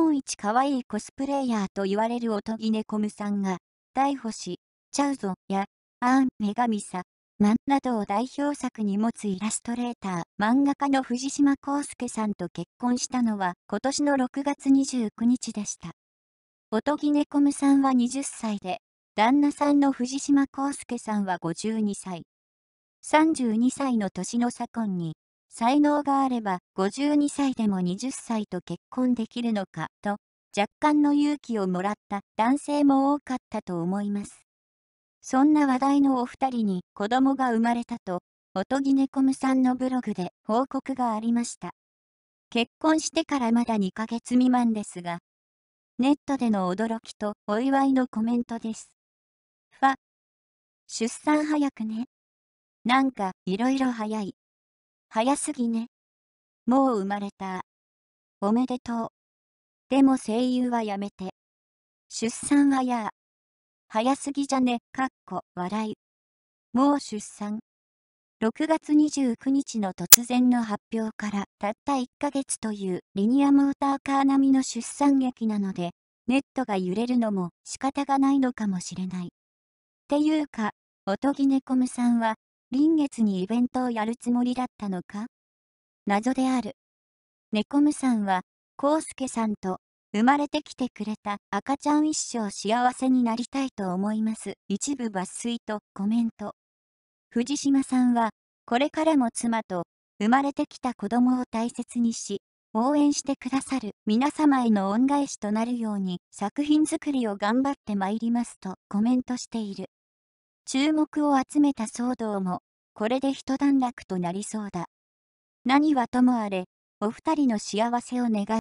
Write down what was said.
本一可愛いコスプレイヤーと言われるおとぎねこむさんが、大し、チャウゾや、アーン・女神さ、マンなどを代表作に持つイラストレーター、漫画家の藤島康介さんと結婚したのは今年の6月29日でした。おとぎねこむさんは20歳で、旦那さんの藤島康介さんは52歳。32歳の年の左近に、才能があれば52歳でも20歳と結婚できるのかと若干の勇気をもらった男性も多かったと思います。そんな話題のお二人に子供が生まれたと、おとぎねこむさんのブログで報告がありました。結婚してからまだ2ヶ月未満ですが、ネットでの驚きとお祝いのコメントです。ファ。出産早くね。なんか、いろいろ早い。早すぎね。もう生まれた。おめでとう。でも声優はやめて。出産はや早すぎじゃね、かっこ笑い。もう出産。6月29日の突然の発表からたった1ヶ月というリニアモーターカー並みの出産劇なので、ネットが揺れるのも仕方がないのかもしれない。っていうか、おとぎねこむさんは臨月にイベントをやるつもりだったのか謎である。ネコムさんは、コウスケさんと生まれてきてくれた赤ちゃん一生幸せになりたいと思います。一部抜粋とコメント。藤島さんは、これからも妻と生まれてきた子供を大切にし、応援してくださる皆様への恩返しとなるように作品作りを頑張ってまいりますとコメントしている。注目を集めた騒動も、これで一段落となりそうだ。何はともあれ、お二人の幸せを願っ